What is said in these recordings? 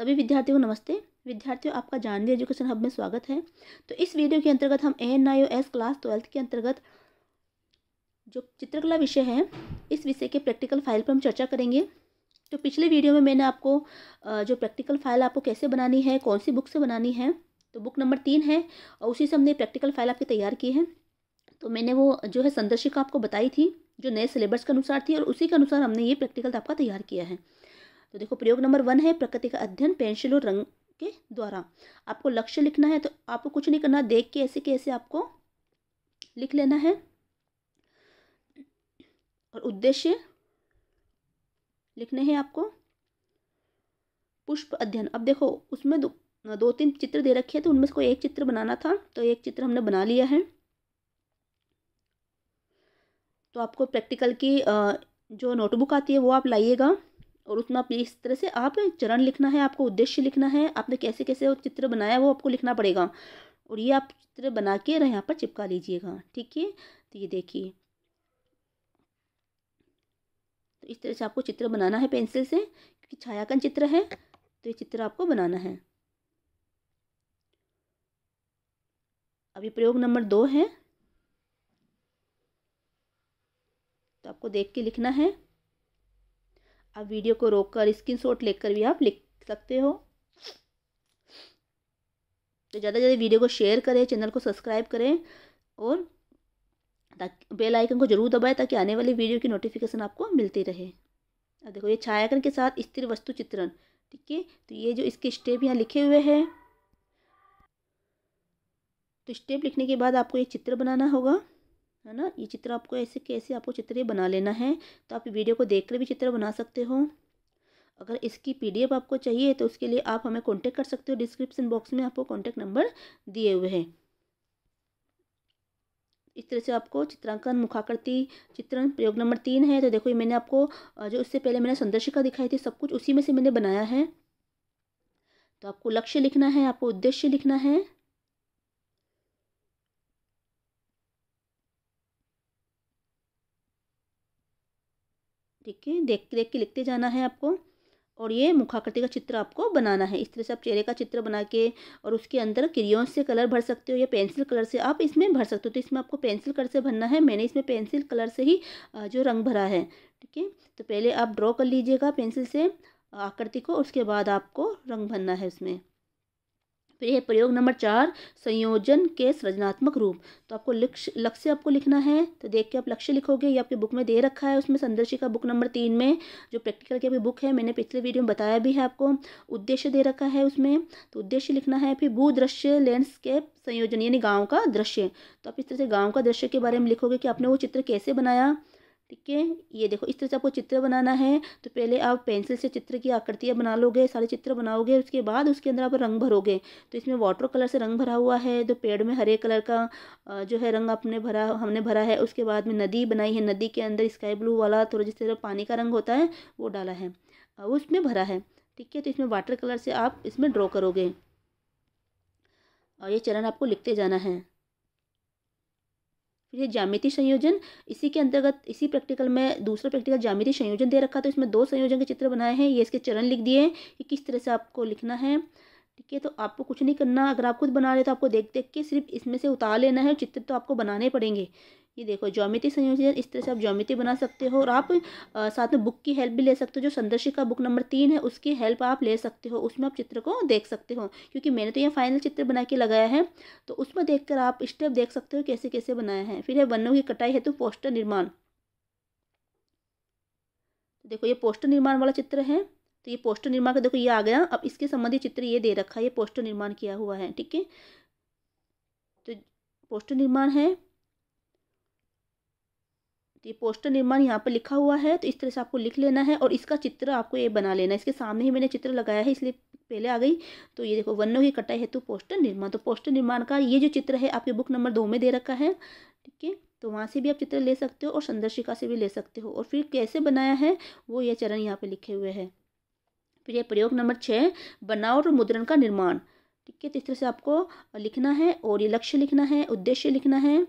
सभी विद्यार्थियों को नमस्ते विद्यार्थियों आपका जानवी एजुकेशन हब में स्वागत है तो इस वीडियो के अंतर्गत हम A N I O S class twelfth के अंतर्गत जो चित्रकला विषय है इस विषय के प्रैक्टिकल फाइल पर हम चर्चा करेंगे तो पिछले वीडियो में मैंने आपको जो प्रैक्टिकल फाइल आपको कैसे बनानी है कौन सी बुक से बनानी है तो बुक नंबर तीन है और उसी से हमने प्रैक्टिकल फाइल आपकी तैयार की है तो मैंने वो जो है संदर्शिका आपको बताई थी जो नए सिलेबस के अनुसार थी और उसी के अनुसार हमने ये प्रैक्टिकल आपका तैयार किया है तो देखो प्रयोग नंबर वन है प्रकृति का अध्ययन पेंसिल और रंग के द्वारा आपको लक्ष्य लिखना है तो आपको कुछ नहीं करना देख के ऐसे के ऐसे आपको लिख लेना है और उद्देश्य लिखने हैं आपको पुष्प अध्ययन अब देखो उसमें दो, दो तीन चित्र दे रखे हैं तो उनमें से कोई एक चित्र बनाना था तो एक चित्र हमने बना लिया है तो आपको प्रैक्टिकल की जो नोटबुक आती है वो आप लाइएगा और उसमें इस तरह से आप चरण लिखना है आपको उद्देश्य लिखना है आपने कैसे कैसे चित्र बनाया वो आपको लिखना पड़ेगा और ये आप चित्र बना के यहाँ पर चिपका लीजिएगा ठीक है तो ये देखिए तो इस तरह से आपको चित्र बनाना है पेंसिल से क्योंकि छायाकन चित्र है तो ये चित्र आपको बनाना है अभी प्रयोग नंबर दो है तो आपको देख के लिखना है आप वीडियो को रोक कर स्क्रीन शॉट लेकर भी आप लिख सकते हो तो ज़्यादा से ज़्यादा वीडियो को शेयर करें चैनल को सब्सक्राइब करें और ताकि बेल आइकन को जरूर दबाएं ताकि आने वाली वीडियो की नोटिफिकेशन आपको मिलती रहे अब देखो ये छायाकरण के साथ स्थिर वस्तु चित्रण ठीक है तो ये जो इसके स्टेप यहाँ लिखे हुए हैं तो स्टेप लिखने के बाद आपको ये चित्र बनाना होगा है ना ये चित्र आपको ऐसे कैसे आपको चित्र बना लेना है तो आप वीडियो को देख भी चित्र बना सकते हो अगर इसकी पीडीएफ आपको चाहिए तो उसके लिए आप हमें कांटेक्ट कर सकते हो डिस्क्रिप्शन बॉक्स में आपको कांटेक्ट नंबर दिए हुए हैं इस तरह से आपको चित्रांकन मुखाकृति चित्रण प्रयोग नंबर तीन है तो देखो ये मैंने आपको जो उससे पहले मैंने संदर्शिका दिखाई थी सब कुछ उसी में से मैंने बनाया है तो आपको लक्ष्य लिखना है आपको उद्देश्य लिखना है ओके देख देख के लिखते जाना है आपको और ये मुखाकृति का चित्र आपको बनाना है इस तरह से आप चेहरे का चित्र बना के और उसके अंदर क्रियोन से कलर भर सकते हो या पेंसिल कलर से आप इसमें भर सकते हो तो इसमें आपको पेंसिल कलर से भरना है मैंने इसमें पेंसिल कलर से ही जो रंग भरा है ठीक है तो पहले आप ड्रॉ कर लीजिएगा पेंसिल से आकृति को उसके बाद आपको रंग भरना है उसमें फिर यह प्रयोग नंबर चार संयोजन के सृजनात्मक रूप तो आपको लक्ष्य आपको लिखना है तो देख के आप लक्ष्य लिखोगे ये आपके बुक में दे रखा है उसमें संदर्शिका बुक नंबर तीन में जो प्रैक्टिकल की अभी बुक है मैंने पिछले वीडियो में बताया भी है आपको उद्देश्य दे रखा है उसमें तो उद्देश्य लिखना है फिर भूदृश्य लैंडस्केप संयोजन यानी गाँव का दृश्य तो आप इस तरह से गाँव का दृश्य के बारे में लिखोगे कि आपने वो चित्र कैसे बनाया ठीक है ये देखो इस तरह से आपको चित्र बनाना है तो पहले आप पेंसिल से चित्र की आकृतियाँ बना लोगे सारे चित्र बनाओगे उसके बाद उसके अंदर आप रंग भरोगे तो इसमें वाटर कलर से रंग भरा हुआ है जो तो पेड़ में हरे कलर का जो है रंग आपने भरा हमने भरा है उसके बाद में नदी बनाई है नदी के अंदर स्काई ब्लू वाला थोड़ा जिस तरह पानी का रंग होता है वो डाला है वो उसमें भरा है ठीक है तो इसमें वाटर कलर से आप इसमें ड्रॉ करोगे और ये चरण आपको लिखते जाना है फिर ये ज्यामिति संयोजन इसी के अंतर्गत इसी प्रैक्टिकल में दूसरा प्रैक्टिकल ज्यामिति संयोजन दे रखा तो इसमें दो संयोजन के चित्र बनाए हैं ये इसके चरण लिख दिए हैं कि किस तरह से आपको लिखना है ठीक है तो आपको कुछ नहीं करना अगर आप खुद बना रहे तो आपको देख देख के सिर्फ इसमें से उतार लेना है चित्र तो आपको बनाने पड़ेंगे ये देखो ज्योमिति संयोजन इस तरह से आप ज्योमिति बना सकते हो और आप आ, साथ में बुक की हेल्प भी ले सकते हो जो संदर्शिका बुक नंबर तीन है उसकी हेल्प आप ले सकते हो उसमें आप चित्र को देख सकते हो क्योंकि मैंने तो यहाँ फाइनल चित्र बना के लगाया है तो उसमें देख आप स्टेप देख सकते हो कैसे कैसे बनाया है फिर है वनों की कटाई है तो पोस्टर निर्माण देखो ये पोस्टर निर्माण वाला चित्र है तो ये पोस्टर निर्माण का देखो ये आ गया अब इसके संबंधित चित्र ये दे रखा है ये पोस्टर निर्माण किया हुआ है ठीक है तो पोस्टर निर्माण है तो ये पोस्टर निर्माण यहाँ पर लिखा हुआ है तो इस तरह से आपको लिख लेना है और इसका चित्र आपको ये बना लेना है इसके सामने ही मैंने चित्र लगाया है इसलिए पहले आ गई तो ये देखो वनों की कटाई हेतु पोस्टर निर्माण तो पोस्टर निर्माण का ये जो चित्र है आपके बुक नंबर दो में दे रखा है ठीक है तो वहाँ से भी आप चित्र ले सकते हो और संदर्शिका से भी ले सकते हो और फिर कैसे बनाया है वो ये चरण यहाँ पर लिखे हुए है फिर ये प्रयोग नंबर छः बनावट और मुद्रण का निर्माण ठीक है तो इस तरह से आपको लिखना है और ये लक्ष्य लिखना है उद्देश्य लिखना है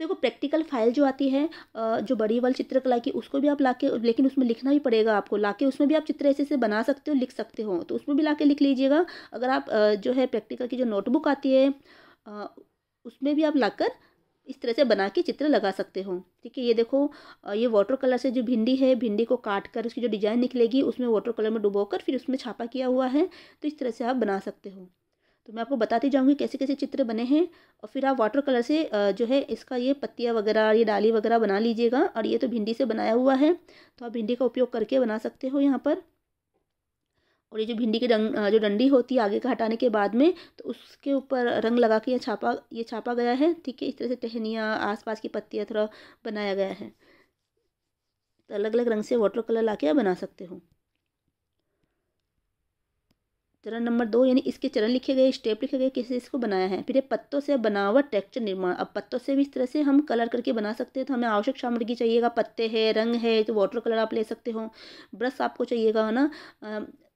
तो देखो प्रैक्टिकल फाइल जो आती है जो बड़ी वाली चित्रकला की उसको भी आप ला के लेकिन उसमें लिखना भी पड़ेगा आपको ला के उसमें भी आप चित्र ऐसे ऐसे बना सकते हो लिख सकते हो तो उसमें भी ला के लिख लीजिएगा अगर आप जो है प्रैक्टिकल की जो नोटबुक आती है उसमें भी आप लाकर इस तरह से बना के चित्र लगा सकते हो ठीक है ये देखो ये वाटर कलर से जो भिंडी है भिंडी को काट कर उसकी जो डिज़ाइन निकलेगी उसमें वाटर कलर में डुबो कर फिर उसमें छापा किया हुआ है तो इस तरह से आप बना सकते हो तो मैं आपको बताती जाऊँगी कैसे कैसे चित्र बने हैं और फिर आप वाटर कलर से जो है इसका ये पत्तियाँ वगैरह ये डाली वगैरह बना लीजिएगा और ये तो भिंडी से बनाया हुआ है तो आप भिंडी का उपयोग करके बना सकते हो यहाँ पर और ये जो भिंडी की रंग जो डंडी होती है आगे का हटाने के बाद में तो उसके ऊपर रंग लगा के ये छापा ये छापा गया है ठीक है इस तरह से टहनियाँ आसपास की पत्तियाँ थोड़ा बनाया गया है तो अलग अलग रंग से वाटर कलर ला के बना सकते हो चरण नंबर दो यानी इसके चरण लिखे गए स्टेप लिखे गए किसे इसको बनाया है फिर ये पत्तों से बनावट टेक्सचर निर्माण अब पत्तों से भी इस तरह से हम कलर करके बना सकते हैं तो हमें आवश्यक सामग्री चाहिएगा पत्ते हैं रंग है तो वाटर कलर आप ले सकते हो ब्रश आपको चाहिएगा है ना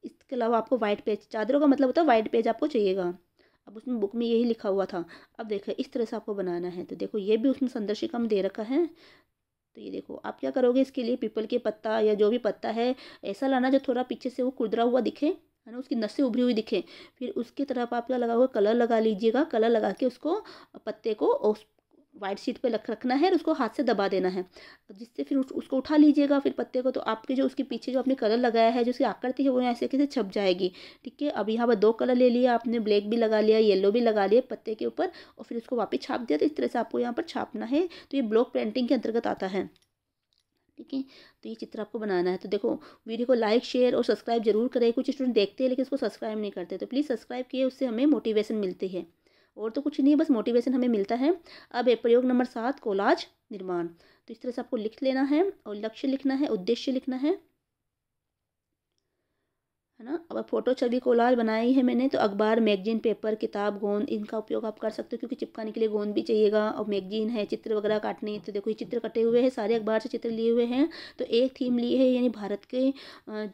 इसके अलावा आपको वाइट पेज चादरों का मतलब होता है वाइट पेज आपको चाहिएगा अब उसमें बुक में यही लिखा हुआ था अब देखें इस तरह से आपको बनाना है तो देखो ये भी उसमें संदर्शिका में दे रखा है तो ये देखो आप क्या करोगे इसके लिए पीपल के पत्ता या जो भी पत्ता है ऐसा लाना जो थोड़ा पीछे से वो कुदरा हुआ दिखे है ना उसकी नसें उभरी हुई दिखे फिर उसकी तरफ आप क्या लगा हुआ कलर लगा लीजिएगा कलर लगा के उसको पत्ते को उस वाइट शीट पे रख रखना है और उसको हाथ से दबा देना है तो जिससे फिर उस, उसको उठा लीजिएगा फिर पत्ते को तो आपके जो उसके पीछे जो आपने कलर लगाया है जो उसकी आकृति है वो ऐसे कैसे छप जाएगी ठीक है अब यहाँ पर दो कलर ले लिया आपने ब्लैक भी लगा लिया येलो भी लगा लिया पत्ते के ऊपर और फिर उसको वापस छाप दिया तो इस तरह से आपको यहाँ पर छापना है तो ये ब्लॉक पेंटिंग के अंतर्गत आता है ठीक है तो ये चित्र आपको बनाना है तो देखो वीडियो को लाइक शेयर और सब्सक्राइब जरूर करें कुछ स्टूडेंट देखते हैं लेकिन उसको सब्सक्राइब नहीं करते तो प्लीज़ सब्सक्राइब किए उससे हमें मोटिवेशन मिलती है और तो कुछ नहीं बस मोटिवेशन हमें मिलता है अब है प्रयोग नंबर सात कोलाज निर्माण तो इस तरह से आपको लिख लेना है और लक्ष्य लिखना है उद्देश्य लिखना है है ना अब फ़ोटो छवि कोलाज बनाई है मैंने तो अखबार मैगजीन पेपर किताब गोंद इनका उपयोग आप कर सकते हो क्योंकि चिपकाने के लिए गोंद भी चाहिएगा और मैगजीन है चित्र वगैरह काटने तो देखो ये चित्र कटे हुए हैं सारे अखबार से चित्र लिए हुए हैं तो एक थीम ली है यानी भारत के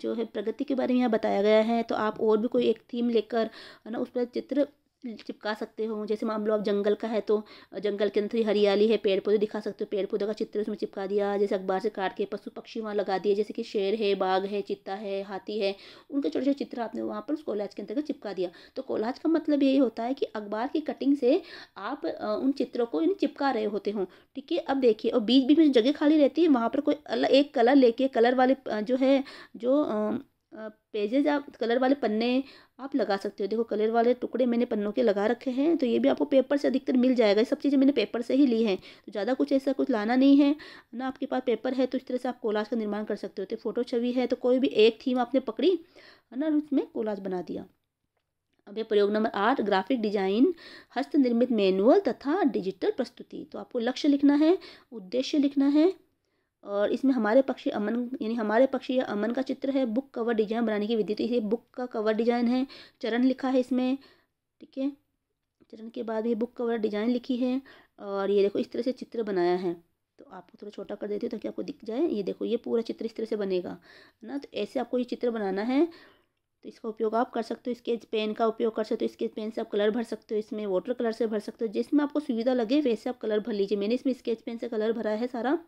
जो है प्रगति के बारे में यहाँ बताया गया है तो आप और भी कोई एक थीम लेकर है ना उस पर चित्र चिपका सकते हो जैसे मान लो आप जंगल का है तो जंगल के अंदर हरियाली है पेड़ पौधे दिखा सकते हो पेड़ पौधे का चित्र उसमें चिपका दिया जैसे अखबार से काट के पशु पक्षी वहाँ लगा दिए जैसे कि शेर है बाघ है चित्ता है हाथी है उनके छोटे छोटे चित्र आपने वहाँ पर उस कोलाज के अंतर्गत चिपका दिया तो कोलाज का मतलब यही होता है कि अखबार की कटिंग से आप उन चित्रों को इन चिपका रहे होते हो ठीक है अब देखिए और बीच बीच में जगह खाली रहती है वहाँ पर कोई एक कलर लेके कलर वाले जो है जो पेजेज आप कलर वाले पन्ने आप लगा सकते हो देखो कलर वाले टुकड़े मैंने पन्नों के लगा रखे हैं तो ये भी आपको पेपर से अधिकतर मिल जाएगा सब चीज़ें मैंने पेपर से ही ली हैं तो ज़्यादा कुछ ऐसा कुछ लाना नहीं है ना आपके पास पेपर है तो इस तरह से आप कोलाज का निर्माण कर सकते हो तो फोटो छवि है तो कोई भी एक थीम आपने पकड़ी है ना उसमें कोलाज बना दिया अब ये प्रयोग नंबर आठ ग्राफिक डिजाइन हस्त निर्मित मैनुअल तथा डिजिटल प्रस्तुति तो आपको लक्ष्य लिखना है उद्देश्य लिखना है और इसमें हमारे पक्षी अमन यानी हमारे पक्षी या अमन का चित्र है बुक कवर डिजाइन बनाने की विधि तो ये बुक का कवर डिजाइन है चरण लिखा है इसमें ठीक है चरण के बाद ये बुक कवर डिजाइन लिखी है और ये देखो इस तरह से चित्र बनाया है तो आपको थोड़ा छोटा कर देती हूँ ताकि आपको दिख जाए ये देखो ये पूरा चित्र इस तरह से बनेगा है ना तो ऐसे आपको ये चित्र बनाना है तो इसका उपयोग आप कर सकते हो स्केच पेन का उपयोग कर सकते हो स्केच पेन से आप कलर भर सकते हो इसमें वाटर कलर से भर सकते हो जिसमें आपको सुविधा लगे वैसे आप कलर भर लीजिए मैंने इसमें स्केच पेन से कलर भरा है सारा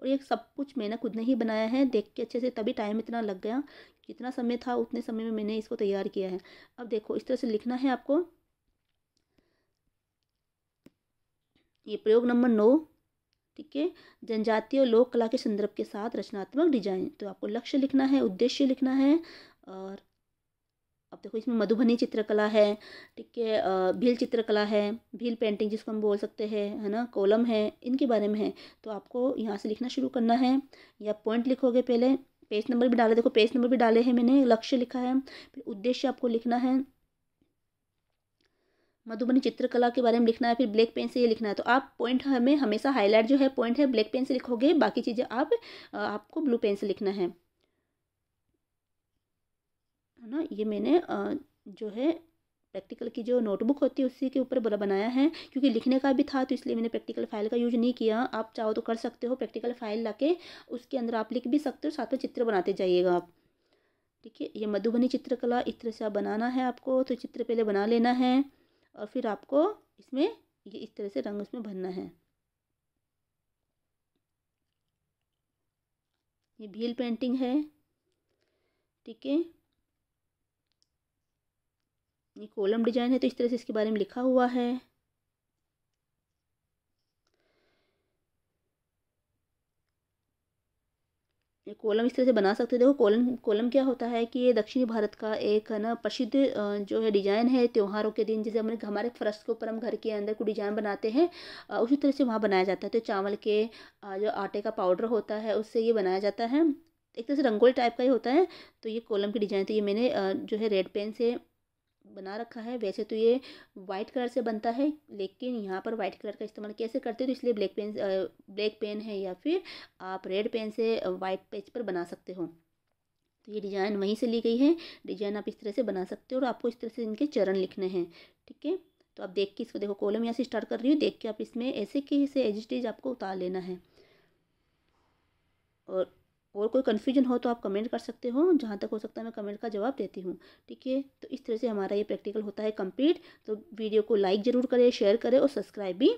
और ये सब कुछ मैंने खुद ने ही बनाया है देख के अच्छे से तभी टाइम इतना लग गया जितना समय था उतने समय में मैंने इसको तैयार किया है अब देखो इस तरह से लिखना है आपको ये प्रयोग नंबर नौ ठीक है जनजातीय और लोक कला के संदर्भ के साथ रचनात्मक डिजाइन तो आपको लक्ष्य लिखना है उद्देश्य लिखना है और अब देखो इसमें मधुबनी चित्रकला है ठीक है भील चित्रकला है भील पेंटिंग जिसको हम बोल सकते हैं है ना कॉलम है इनके बारे में है तो आपको यहाँ से लिखना शुरू करना है या पॉइंट लिखोगे पहले पेज नंबर भी डाले देखो पेज नंबर भी डाले हैं मैंने लक्ष्य लिखा है फिर उद्देश्य आपको लिखना है मधुबनी चित्रकला के बारे में लिखना है फिर ब्लैक पेन से ये लिखना है तो आप पॉइंट हमें हमेशा हाईलाइट जो है पॉइंट है ब्लैक पेन से लिखोगे बाकी चीज़ें आप आपको ब्लू पेन से लिखना है है ना ये मैंने जो है प्रैक्टिकल की जो नोटबुक होती है उसी के ऊपर बड़ा बनाया है क्योंकि लिखने का भी था तो इसलिए मैंने प्रैक्टिकल फाइल का यूज नहीं किया आप चाहो तो कर सकते हो प्रैक्टिकल फाइल ला के उसके अंदर आप लिख भी सकते हो साथ में चित्र बनाते जाइएगा आप ठीक है ये मधुबनी चित्रकला इस तरह से आप बनाना है आपको तो चित्र पहले बना लेना है और फिर आपको इसमें ये इस तरह से रंग उसमें भरना है ये भील पेंटिंग है ठीक है ये कॉलम डिजाइन है तो इस तरह से इसके बारे में लिखा हुआ है ये कॉलम इस तरह से बना सकते हो देखो कॉलम कॉलम क्या होता है कि ये दक्षिणी भारत का एक है ना प्रसिद्ध जो है डिजाइन है त्योहारों के दिन जैसे हमने हमारे फर्श के ऊपर हम घर के अंदर को डिजाइन बनाते हैं उसी तरह से वहाँ बनाया जाता है तो चावल के जो आटे का पाउडर होता है उससे ये बनाया जाता है एक तरह से रंगोली टाइप का ही होता है तो ये कॉलम की डिजाइन तो ये मैंने जो है रेड पेन से बना रखा है वैसे तो ये वाइट कलर से बनता है लेकिन यहाँ पर वाइट कलर का इस्तेमाल कैसे करते हो तो इसलिए ब्लैक पेन ब्लैक पेन है या फिर आप रेड पेन से वाइट पेज पर बना सकते हो तो ये डिज़ाइन वहीं से ली गई है डिज़ाइन आप इस तरह से बना सकते हो और आपको इस तरह से इनके चरण लिखने हैं ठीक है तो आप देख के इसको देखो कॉलम यहाँ से स्टार्ट कर रही हूँ देख के आप इसमें ऐसे कि इसे एजिटेज आपको उतार लेना है और और कोई कन्फ्यूजन हो तो आप कमेंट कर सकते हो जहाँ तक हो सकता है मैं कमेंट का जवाब देती हूँ ठीक है तो इस तरह से हमारा ये प्रैक्टिकल होता है कम्प्लीट तो वीडियो को लाइक ज़रूर करें शेयर करें और सब्सक्राइब भी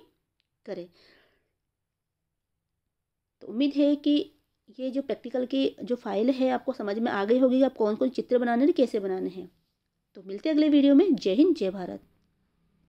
करें तो उम्मीद है कि ये जो प्रैक्टिकल की जो फाइल है आपको समझ में आ गई होगी कि आप कौन कौन चित्र बनाने हैं कैसे बनाने हैं तो मिलते हैं अगले वीडियो में जय हिंद जय भारत